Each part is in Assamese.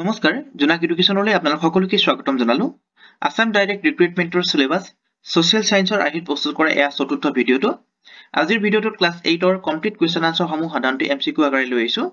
নমস্কাৰ জোনাক এডুকেশ্যনলৈ আপোনালোক সকলোকে স্বাগতম জনালো আসাম ডাইৰেক্ট ৰিক্ৰুইটমেণ্টৰ চিলেবাছ ছ'চিয়েল ছায়েন্সৰ আৰ্হিত প্ৰস্তুত কৰা এয়া চতুৰ্থ ভিডিঅ'টো আজিৰ ভিডিঅ'টোত ক্লাছ এইটৰ কমপ্লিট কুৱেশ্যন আনচাৰসমূহ সাধাৰণতে এম চি কিউ লৈ আহিছোঁ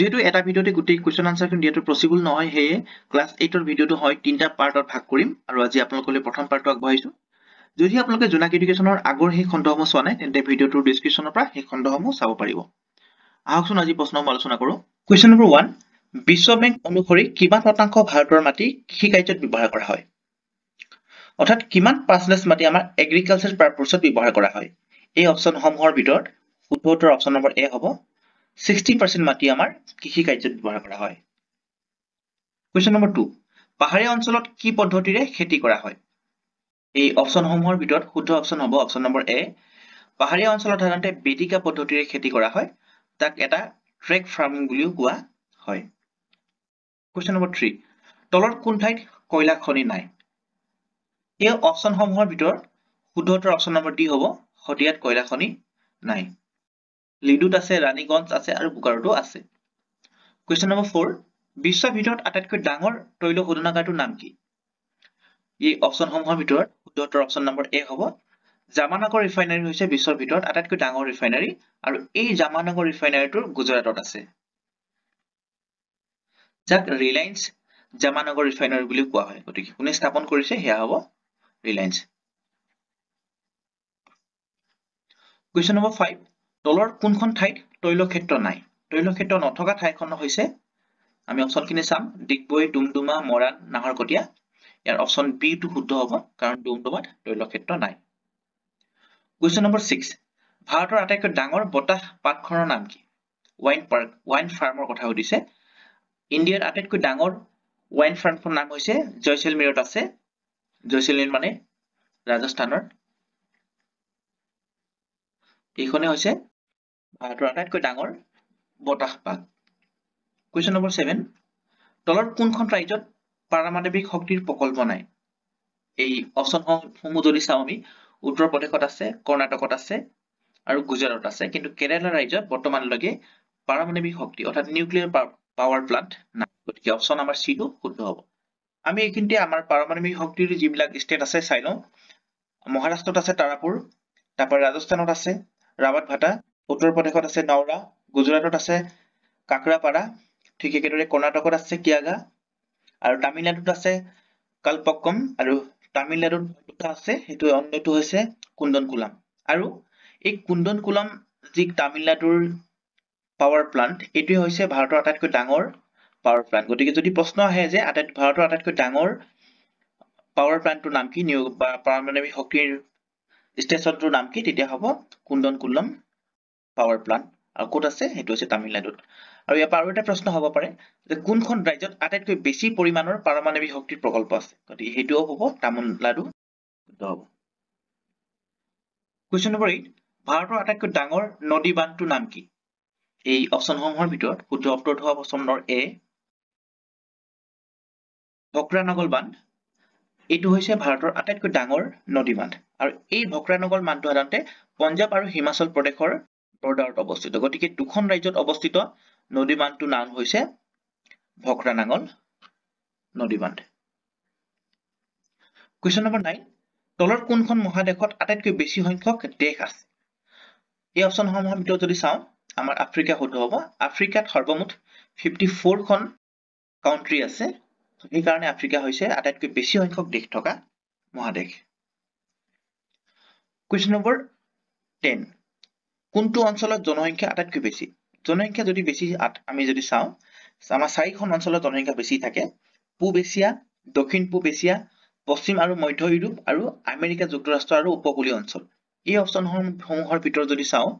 যিহেতু এটা ভিডিঅ'তে গোটেই কুৱেশ্যন আনচাৰখিনি দিয়াটো পচিবল নহয় সেয়ে ক্লাছ এইটৰ ভিডিঅ'টো হয় তিনিটা পাৰ্টত ভাগ কৰিম আৰু আজি আপোনালোকলৈ প্ৰথম পাৰ্টটো আগবঢ়াইছোঁ যদি আপোনালোকে জোনাক এডুকেশ্যনৰ আগৰ সেই খণ্ডসমূহ চোৱা নাই তেন্তে ভিডিঅ'টোৰ ডিছক্ৰিপশ্যনৰ পৰা সেই খণ্ডসমূহ চাব পাৰিব আহকচোন আজি প্ৰশ্নসমূহ আলোচনা কৰোঁ কুৱেশ্যন নম্বৰ ওৱান বিশ্ব বেংক অনুসৰি কিমান শতাংশ ভাৰতৰ মাটি কৃষি কাৰ্যত ব্যৱহাৰ কৰা হয় অৰ্থাৎ কিমান পাৰ্চেণ্টেজ মাটি আমাৰ এগ্ৰিকালচাৰ পাৰ্পছত ব্যৱহাৰ কৰা হয় এই অপশ্যনসমূহৰ ভিতৰত শুদ্ধ উত্তৰ অপশ্যন নম্বৰ এ হ'ব ছিক্সটি পাৰ্চেণ্ট মাটি আমাৰ কৃষি কাৰ্যত ব্যৱহাৰ কৰা হয় কুৱেশ্যন নম্বৰ টু পাহাৰীয়া অঞ্চলত কি পদ্ধতিৰে খেতি কৰা হয় এই অপশ্যনসমূহৰ ভিতৰত শুদ্ধ অপশ্যন হ'ব অপশ্যন নম্বৰ এ পাহাৰীয়া অঞ্চলত সাধাৰণতে বেদিকা পদ্ধতিৰে খেতি কৰা হয় তাক এটা ট্ৰেক ফাৰ্মিং বুলিও কোৱা হয় क्वेश्चन नम्बर थ्री तलत कौन ठाई कयला खनि ना यह अपन समूह भर शुद्ध उत्तर अपन नम्बर डी हम शतियात कयला खनि ना लिडुत आज रानीगंज आज बोकारो आ क्वेश्चन नम्बर फोर विश्व भर आटको डांगर तैल शोधनगार नाम कि ये अपन समूह भर शुद्ध उत्तर अपन नम्बर ए हम জামানগৰ ৰিফাইনাৰী হৈছে বিশ্বৰ ভিতৰত আটাইতকৈ ডাঙৰ ৰিফাইনাৰী আৰু এই জামানগৰ ৰিফাইনাৰীটোৰ গুজৰাটত আছে যাক ৰিলায়েন্স জামানগৰ ৰিফাইনাৰি বলে কোৱা হয় গতিকে কোনে স্থাপন কৰেছে হে হব ৰিলায়েন্স কোয়েশ্চন নম্বৰ 5 তলৰ কোনখন ঠাইত তৈল ক্ষেত্ৰ নাই তৈল ক্ষেত্ৰ নথকা ঠাইখন হৈছে আমি অপশন কিনে সাম ডিগবই ডুমডুমা মৰাণ নাহৰকটীয়া ইয়াৰ অপশন বি টো শুদ্ধ হব কাৰণ ডুমডুমাত তৈল ক্ষেত্ৰ নাই কোয়েশ্চন নম্বৰ 6 ভাৰতৰ আটাইতকৈ ডাঙৰ বতাহ পাতখনৰ নাম কি ওয়াইন পাৰ্ক ওয়াইন ফাৰ্মৰ কথা সুধিছে ইন্ডিয়াৰ আটাইতকৈ ডাঙৰ ৱাইন ফাৰ্মৰ নাম হৈছে জয়সলমিৰত আছে জয়সলমিৰ মানে ৰাজস্থানৰ এইখনে হৈছে ভাৰতৰ আটাইতকৈ ডাঙৰ বতাহ পাক কুৱেশ্যন নম্বৰ ছেভেন তলৰ কোনখন ৰাজ্যত পাৰমাণৱিক শক্তিৰ প্ৰকল্প নাই এই অপশ্যনসমূহ যদি চাওঁ আমি উত্তৰ প্ৰদেশত আছে কৰ্ণাটকত আছে আৰু গুজৰাটত আছে কিন্তু কেৰেলা ৰাজ্যত বৰ্তমানলৈকে পাৰমাণৱিক শক্তি অৰ্থাৎ নিউক্লিয়াৰ পাওয়ার প্লান্ট না গতি অপশন আমার সি টু শুদ্ধ হব আমি এইখিনিতে আমার পারমাণবিক শক্তির যা স্টেট আছে চাই লো মহারাষ্ট্রত আছে তারাপুর তারপর রাজস্থানত আছে রাবত ভাটা উত্তর আছে নওরা গুজরাটত আছে কাকরাপাড়া ঠিক একদরে কৰ্ণাটকত আছে কিয়াগা আৰু তামিলনাড়ুত আছে কালপক্কম আৰু তামিলনাড়ুত দুটা আছে সেইটো অন্য়টো হৈছে কুন্দনকুলাম আৰু এই কুন্দনকুলাম যি তামিলনাডুৰ পাওয়াৰ প্লান্ট এইটোৱে হৈছে ভাৰতৰ আটাইতকৈ ডাঙৰ পাওয়াৰ প্লান্ট গতিকে যদি প্ৰশ্ন আহে যে আটাই ভারতের আটাইতক ডর পাওয়ার প্লান্টর নাম কি নিয়োগ বা পারমাণবিক শক্তির স্টেশনটর নাম কি তেতিয়া হব কুন্দন কুল্লম পাওয়ার প্লান্ট আৰু কত আছে সেইটো হৈছে তামিলনাডুত আৰু ইয়াৰ পৰা আৰু এটা প্ৰশ্ন হব পাৰে যে কোনখন ৰাজ্যত আটাইতকৈ বেছি পৰিমাণৰ পাৰমাণৱিক শক্তিৰ প্ৰকল্প আছে গতিকে সেইটোও হব তামিলনাডু হব কুয়েশন নম্বৰ এইট ভাৰতৰ আটাইতকৈ ডাঙৰ নদী বান্ধটোৰ নাম কি এই অপশনসমূহৰ ভিতৰত শুদ্ধ উত্তৰটো হ'ব অপশন নম্বৰ এ ভক্ৰানগল বান্ধ এইটো হৈছে ভাৰতৰ আটাইতকৈ ডাঙৰ নদী বান্ধ আৰু এই ভক্ৰানগল বান্ধটো সাধাৰণতে পঞ্জাৱ আৰু হিমাচল প্ৰদেশৰ বৰ্ডাৰত অৱস্থিত গতিকে দুখন ৰাজ্যত অৱস্থিত নদী বান্ধটোৰ নাম হৈছে ভক্ৰানাঙল নদী বান্ধ কুৱেশ্যন নম্বৰ নাইন তলৰ কোনখন মহাদেশত আটাইতকৈ বেছি সংখ্যক দেশ আছে এই অপশ্যনসমূহৰ ভিতৰত যদি চাওঁ আমাৰ আফ্ৰিকা শুদ্ধ হ'ব আফ্ৰিকাত সৰ্বমুঠ ফিফটি ফ'ৰখন কাউণ্ট্ৰি আছে সেইকাৰণে আফ্ৰিকা হৈছে আটাইতকৈ বেছি সংখ্যক দেশ থকা মহাদেশ কুৱেশ্যন নম্বৰ টেন কোনটো অঞ্চলত জনসংখ্যা আটাইতকৈ বেছি জনসংখ্যা যদি বেছি আমি যদি চাওঁ আমাৰ চাৰিখন অঞ্চলত জনসংখ্যা বেছি থাকে পূব এছিয়া দক্ষিণ পূব এছিয়া পশ্চিম আৰু মধ্য ইউৰোপ আৰু আমেৰিকা যুক্তৰাষ্ট্ৰ আৰু উপকূলীয় অঞ্চল এই সমূহৰ ভিতৰত যদি চাওঁ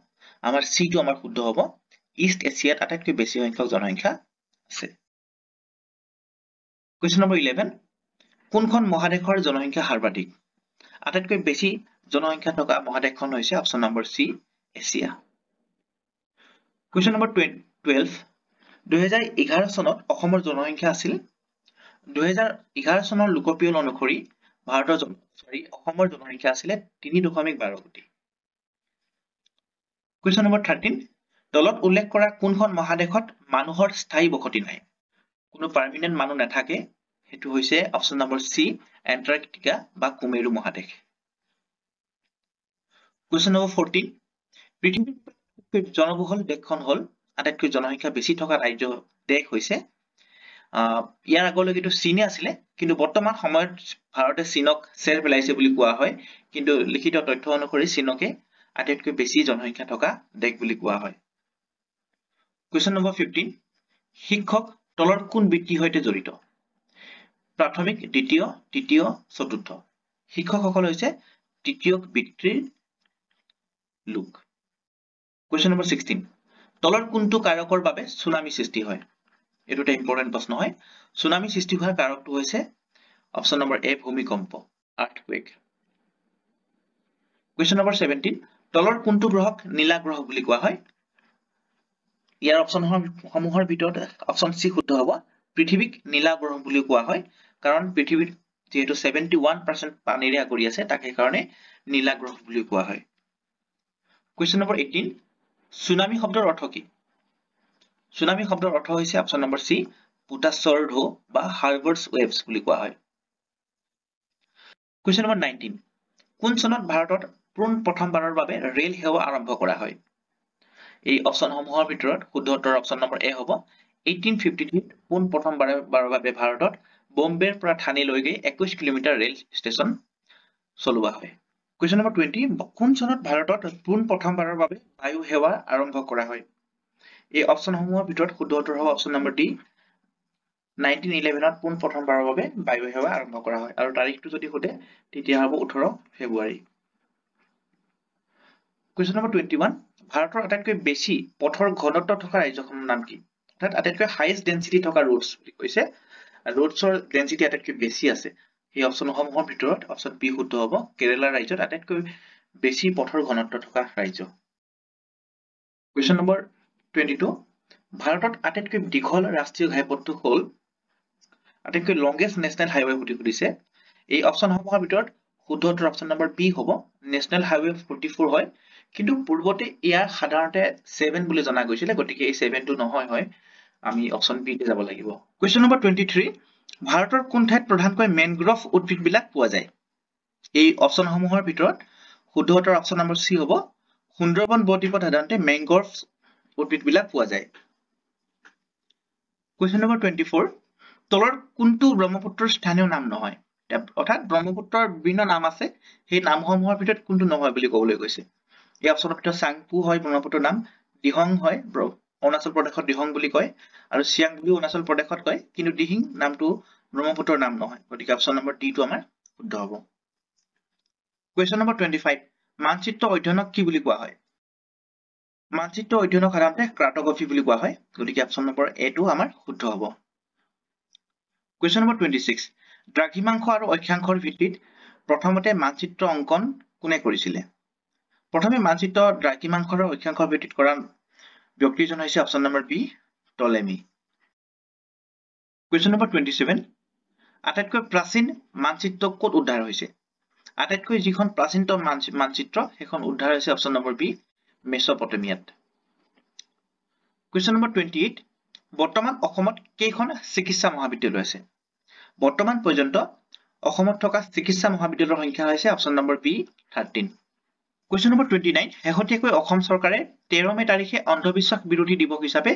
আমাৰ সি টো আমাৰ শুদ্ধ হ'ব ইষ্ট এছিয়াত আটাইতকৈ বেছি সংখ্যক জনসংখ্যা আছে কুৱেশ্যন নম্বৰ ইলেভেন কোনখন মহাদেশৰ জনসংখ্যা সৰ্বাধিক আটাইতকৈ বেছি জনসংখ্যা থকা মহাদেশখন হৈছে option number C Asia question number twelve দুহেজাৰ এঘাৰ চনত অসমৰ জনসংখ্যা আছিল দুহেজাৰ এঘাৰ চনৰ লোকপিয়ল অনুসৰি ভাৰতৰ সৰি অসমৰ জনসংখ্যা আছিলে তিনি দশমিক বাৰ কোটি কুৱেশ্যন নম্বৰ থাৰ্টিন তলত উল্লেখ কৰা কোনখন মহাদেশত মানুহৰ স্থায়ী বসতি নাই কোনো পাৰ্মিনেণ্ট মানুহ নাথাকে সেইটো হৈছে অপশ্যন নম্বৰ চি এণ্টাৰ্কটিকা বা কুমেৰু মহাদেশ কুৱেশ্যন নম্বৰ ফৰ্টিন পৃথিৱীত জনবহুল দেশখন হ'ল আটাইতকৈ জনসংখ্যা বেছি থকা ৰাজ্য দেশ হৈছে আহ ইয়াৰ আগলৈকেতো চীনে আছিলে কিন্তু বৰ্তমান সময়ত ভাৰতে চীনক চেৰ পেলাইছে বুলি কোৱা হয় কিন্তু লিখিত তথ্য অনুসৰি চীনকে আটাইতকৈ বেছি জনসংখ্যা থকা দেশ বুলি কোৱা হয় কুৱেশ্যন নম্বৰ ফিফটিন শিক্ষক তলৰ কোন বৃত্তিৰ সৈতে জড়িত প্ৰাথমিক দ্বিতীয় তৃতীয় চতুৰ্থ শিক্ষকসকল হৈছে তৃতীয় বৃত্তিৰ লোক কুৱেশ্যন নম্বৰ ছিক্সটিন তলৰ কোনটো কাৰকৰ বাবে চুনামী সৃষ্টি হয় এইটো এটা ইম্পৰ্টেণ্ট প্ৰশ্ন হয় চুনামী সৃষ্টি হোৱাৰ কাৰকটো হৈছে অপশ্যন নম্বৰ এ ভূমিকম্প আৰ্থকুৱেক কুৱেশ্যন নম্বৰ ছেভেণ্টিন তলৰ কোনটো গ্ৰহক নীলা গ্ৰহ বুলি কোৱা হয় ইয়াৰ অপচন সমূহৰ ভিতৰত অপচন সি শুদ্ধ হ'ব পৃথিৱীক নীলা গ্ৰহ বুলি কোৱা হয় কাৰণ পৃথিৱীত যিহেতু যেহেতু 71% পানীৰে আগুৰি আছে তাকে কাৰণে নীলা গ্ৰহ বুলি কোৱা হয় কোৱেশ্চন নম্বৰ 18 চুনামী শব্দৰ অৰ্থ কি চুনামী শব্দৰ অৰ্থ হৈছে অপচন নম্বৰ সি পুটাছৰ ঢৌ বা হাৰ্বৰ্ছ ওয়েভছ বুলি কোৱা হয় কোৱেশ্চন নম্বৰ 19 কোন চনত ভাৰতত পোন প্ৰথমবাৰৰ বাবে ৰেল সেৱা আৰম্ভ কৰা হয় এই অপচনসমূহৰ ভিতৰত শুদ্ধ উত্তৰ অপচন নম্বৰ এ হ'ব এইটিন ফিফটি থ্ৰীত পোন প্ৰথমবাৰৰ বাবে ভাৰতত বম্বেৰ পৰা থানীলৈকে একৈশ কিলোমিটাৰ ৰেল ষ্টেচন চলোৱা হয় কুৱেশ্যন নম্বৰ টুৱেণ্টি কোন চনত ভাৰতত পোন প্ৰথমবাৰৰ বাবে বায়ু সেৱা আৰম্ভ কৰা হয় এই অপচনসমূহৰ ভিতৰত শুদ্ধ উত্তৰ হ'ব অপচন নম্বৰ ডি নাইনটিন ইলেভেনত পোন প্ৰথমবাৰৰ বাবে বায়ু সেৱা আৰম্ভ কৰা হয় আৰু তাৰিখটো যদি সোধে তেতিয়া হ'ব ওঠৰ ফেব্ৰুৱাৰী কুৱেশ্যন নম্বৰ 21 ভাৰতৰ আটাইতকৈ বেছি পথৰ ঘনত্ব থকা ৰাজ্যখনৰ নাম কি অৰ্থাৎ আটাইতকৈ হাইয়েষ্ট ডেনসিটি থকা ৰোডছ বুলি কৈছে ৰোডছৰ ডেনসিটি আটাইতকৈ বেছি আছে এই অপচনসমূহৰ ভিতৰত অপচন বি শুদ্ধ হ'ব কেৰেলা ৰাজ্যত আটাইতকৈ বেছি পথৰ ঘনত্ব থকা ৰাজ্য কুৱেশ্যন নম্বৰ 22 ভাৰতত আটাইতকৈ দীঘল ৰাষ্ট্ৰীয় ঘাইপথটো হ'ল আটাইতকৈ লংগেষ্ট নেচনেল হাইৱে বুলি সুধিছে এই অপচনসমূহৰ ভিতৰত শুদ্ধ উত্তৰ অপচন নম্বৰ বি হ'ব নেচনেল হাইৱে ফৰ্টি ফ'ৰ হয় কিন্তু পূৰ্বতে ইয়াৰ সাধাৰণতে ছেভেন বুলি জনা গৈছিলে গতিকে এই ছেভেনটো নহয় হয় আমি অপশ্যন বিতে যাব লাগিব কুৱেশ্যন নম্বৰ টুৱেণ্টি থ্ৰী ভাৰতৰ কোন ঠাইত প্ৰধানকৈ মেনগ্ৰভ উদ্ভিদবিলাক পোৱা যায় এই অপশ্যনসমূহৰ ভিতৰত শুদ্ধ উত্তৰ অপশ্যন নম্বৰ চি হ'ব সুন্দৰবন বদ্বীপত সাধাৰণতে মেংগ্ৰভ উদ্ভিদবিলাক পোৱা যায় কুৱেশ্যন নম্বৰ টুৱেণ্টি ফ'ৰ তলৰ কোনটো ব্ৰহ্মপুত্ৰৰ স্থানীয় নাম নহয় অৰ্থাৎ ব্ৰহ্মপুত্ৰৰ বিভিন্ন নাম আছে সেই নামসমূহৰ ভিতৰত কোনটো নহয় বুলি ক'বলৈ গৈছে এই অপশনৰ ভিতৰত চাংপু হয় ব্ৰহ্মপুত্ৰৰ নাম দিহং হয় অৰুণাচল প্ৰদেশত দিহং বুলি কয় আৰু চিয়াং বুলিও অৰুণাচল প্ৰদেশত কয় কিন্তু দিহিং নামটো ব্ৰহ্মপুত্ৰৰ নাম নহয় গতিকে অপশ্যন নম্বৰ ডিটো আমাৰ শুদ্ধ হ'ব কুৱেশ্যন নম্বৰ টুৱেণ্টি ফাইভ মানচিত্ৰ অধ্যয়নক কি বুলি কোৱা হয় মানচিত্ৰ অধ্যয়নক সাধাৰণতে ক্ৰাটগ্ৰাফী বুলি কোৱা হয় গতিকে অপশ্যন নম্বৰ টো আমাৰ শুদ্ধ হ'ব কুৱেশ্যন নম্বৰ টুৱেণ্টি ছিক্স দ্ৰাঘিমাংশ আৰু অক্ষাংশৰ ভিত্তিত প্ৰথমতে মানচিত্ৰ অংকন কোনে কৰিছিলে প্ৰথমে মানচিত্ৰ দ্ৰাকিমাংশৰ অক্ষাংশ ভিত্তিত কৰা ব্যক্তিজন হৈছে option number B Ptolemy question number twenty seven আটাইতকৈ প্ৰাচীন মানচিত্ৰ ক'ত উদ্ধাৰ হৈছে আটাইতকৈ যিখন প্ৰাচীনতম মানচিত্ৰ সেইখন উদ্ধাৰ হৈছে অপশ্যন নম্বৰ বি মেচপটেমিয়াত কুৱেশ্যন নম্বৰ টুৱেণ্টি এইট বৰ্তমান অসমত কেইখন চিকিৎসা মহাবিদ্যালয় আছে বৰ্তমান পৰ্যন্ত অসমত থকা চিকিৎসা মহাবিদ্যালয়ৰ সংখ্যা হৈছে option number B thirteen question number twenty nine শেহতীয়াকৈ অসম চৰকাৰে তেৰ মে তাৰিখে অন্ধবিশ্বাস বিৰোধী দিৱস হিচাপে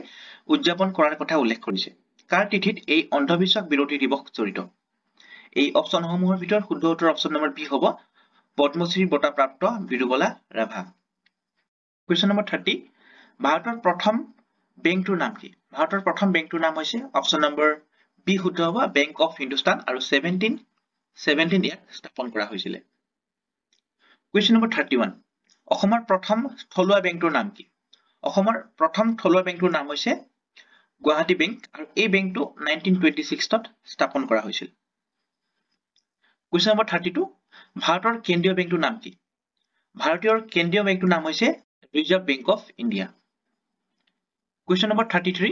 উদযাপন কৰাৰ কথা উল্লেখ কৰিছে কাৰ তিথিত এই অন্ধবিশ্বাস বিৰোধী দিৱস জড়িত এই অপশ্যনসমূহৰ ভিতৰত শুদ্ধ উত্তৰ অপশ্যন নম্বৰ বি হ'ব পদ্মশ্ৰী বঁটাপ্ৰাপ্ত Birubala Rabha question number thirty ভাৰতৰ প্ৰথম বেংকটোৰ নাম কি ভাৰতৰ প্ৰথম বেংকটোৰ নাম হৈছে অপশ্যন নম্বৰ বি শুদ্ধ হ'ব বেংক অফ হিন্দুস্তান আৰু চেভেনটিন চেভেনটিন ইয়াক স্থাপন কৰা হৈছিলে কুৱেশ্যন নম্বৰ থাৰ্টি ওৱান অসমৰ প্ৰথম থলুৱা বেংকটোৰ নাম কি অসমৰ প্ৰথম থলুৱা বেংকটোৰ নাম হৈছে গুৱাহাটী বেংক আৰু এই বেংকটো নাইনটিন টুৱেণ্টি চিক্সত স্থাপন কৰা হৈছিল কুৱেশ্যন নম্বৰ থাৰ্টি টু ভাৰতৰ কেন্দ্ৰীয় বেংকটোৰ নাম কি ভাৰতীয় কেন্দ্ৰীয় বেংকটোৰ নাম হৈছে reserve bank of India question number thirty three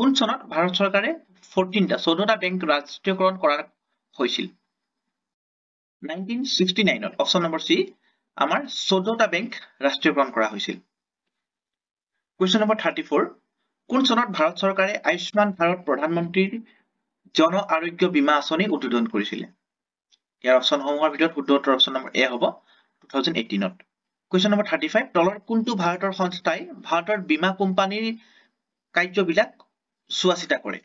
কোন চনত ভাৰত চৰকাৰে ফৰ্টিনটা চৈধ্যটা বেংক ৰাষ্ট্ৰীয়কৰণ কৰা হৈছিল নাইনটিন চিক্সটি নাইনত অপশ্যন নম্বৰ চি আমাৰ চৈধ্যটা বেংক ৰাষ্ট্ৰীয়কৰণ কৰা হৈছিল কুৱেশ্যন নম্বৰ থাৰ্টি ফ'ৰ কোন চনত ভাৰত চৰকাৰে আয়ুষ্মান ভাৰত প্ৰধানমন্ত্ৰীৰ জন আৰোগ্য বীমা আঁচনি উদ্বোধন কৰিছিলে ইয়াৰ অপশ্যনসমূহৰ ভিতৰত শুদ্ধ উত্তৰ অপশ্যন নম্বৰ এ হ'ব টু থাউজেণ্ড এইটিনত কুৱেশ্যন নম্বৰ থাৰ্টি ফাইভ তলৰ কোনটো ভাৰতৰ সংস্থাই ভাৰতৰ বীমা কোম্পানীৰ কাৰ্যবিলাক চোৱা চিতা কৰে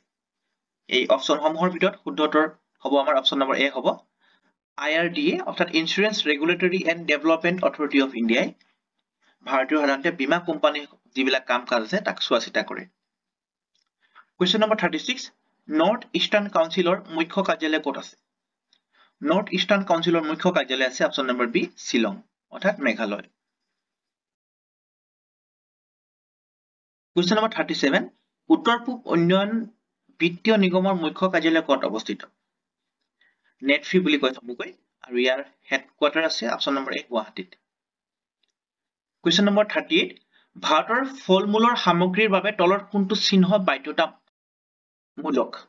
এই অপশ্যনসমূহৰ ভিতৰত শুদ্ধ উত্তৰ হ'ব আমাৰ অপশ্যন নম্বৰ এ হ'ব আইআৰডিএ অৰ্থাৎ insurance regulatory and development authority of ইন্ডিয়াই ভাৰতীয় সাধাৰণতে বীমা কোম্পানী যিবিলাক কাম কাজ আছে তাক চোয়াচিতা কৰে question number thirty six north eastern কাউন্সিলৰ মুখ্য কাৰ্যালয় কত আছে নৰ্থ ইস্টাৰ্ন কাউন্সিলৰ মুখ্য কাৰ্যালয় আছে অপশন নম্বৰ বি শিলং অৰ্থাৎ Meghalaya question number thirty seven উত্তৰ পূব উন্নয়ন বিত্তীয় নিগমৰ মুখ্য কাৰ্যালয় কত অৱস্থিত নেট ফ্ৰী বুলি কয় চমুকৈ আৰু ইয়াৰ হেডকোৱাৰ্টাৰ আছে অপশ্যন নম্বৰ এ গুৱাহাটীত কুৱেশ্যন নম্বৰ থাৰ্টি এইট ভাৰতৰ ফল মূলৰ সামগ্ৰীৰ বাবে তলৰ কোনটো চিহ্ন বাধ্যতামূলক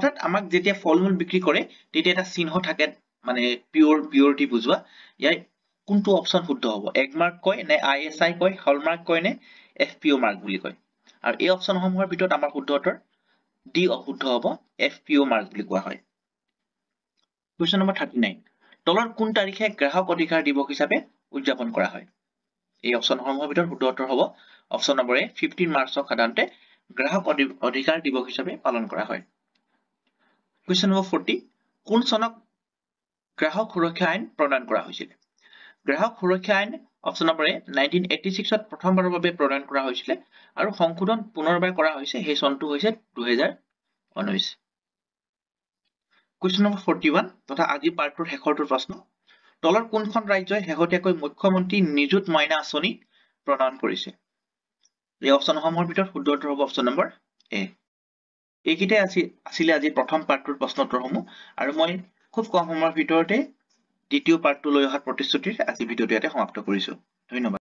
অৰ্থাৎ আমাক যেতিয়া ফল মূল বিক্ৰী কৰে তেতিয়া এটা চিহ্ন থাকে মানে পিয়ৰ পিয়ৰিটি বুজোৱা ইয়াৰ কোনটো অপশ্যন শুদ্ধ হ'ব এক মাৰ্ক কয় নে আই এছ আই কয় হল মাৰ্ক কয় নে এফ পি অ' মাৰ্ক বুলি কয় আৰু এই অপশ্যনসমূহৰ ভিতৰত আমাৰ শুদ্ধ উত্তৰ ডি অশুদ্ধ হ'ব এফ পি অ' মাৰ্ক বুলি কোৱা হয় কুৱেশ্যন নম্বৰ থাৰ্টি নাইন তলৰ কোন তাৰিখে গ্ৰাহক অধিকাৰ দিৱস হিচাপে উদযাপন কৰা হয় এই অপশ্যনসমূহৰ ভিতৰত শুদ্ধ উত্তৰ হ'ব অপশ্যন নম্বৰ এ ফিফটিন মাৰ্চক সাধাৰণতে গ্ৰাহক অধিকাৰ দিৱস হিচাপে পালন কৰা হয় কুৱেশ্যন নম্বৰ ফৰ্টি কোন চনক গ্ৰাহক সুৰক্ষা আইন প্ৰদান কৰা হৈছিলে গ্ৰাহক সুৰক্ষা আইন option number A nineteen eighty ছিক্সত প্ৰথমবাৰৰ বাবে প্ৰদান কৰা হৈছিলে আৰু সংশোধন পুনৰবাৰ কৰা হৈছে সেই চনটো হৈছে দুহেজাৰ ঊনৈছ কুৱেশ্যন নম্বৰ 41 তথা আজি পাৰ্টৰ হেখৰটো প্ৰশ্ন তলৰ কোনখন ৰাজ্যই শেহতীয়াকৈ মুখ্যমন্ত্ৰী নিযুত মাইনা আঁচনি প্ৰদান কৰিছে এই অপচনসমূহৰ ভিতৰত শুদ্ধ উত্তৰ হ'ব অপচন নম্বৰ এ এইকেইটাই আছিল আছিলে আজি প্ৰথম পাৰ্টৰ প্ৰশ্নটোসমূহ আৰু মই খুব কম সময়ৰ ভিতৰতে দ্বিতীয় পাৰ্টটো লৈ অহাৰ প্ৰতিশ্ৰুতিৰে আজি ভিডিঅটো ইয়াতে সমাপ্ত কৰিছো ধন্যবাদ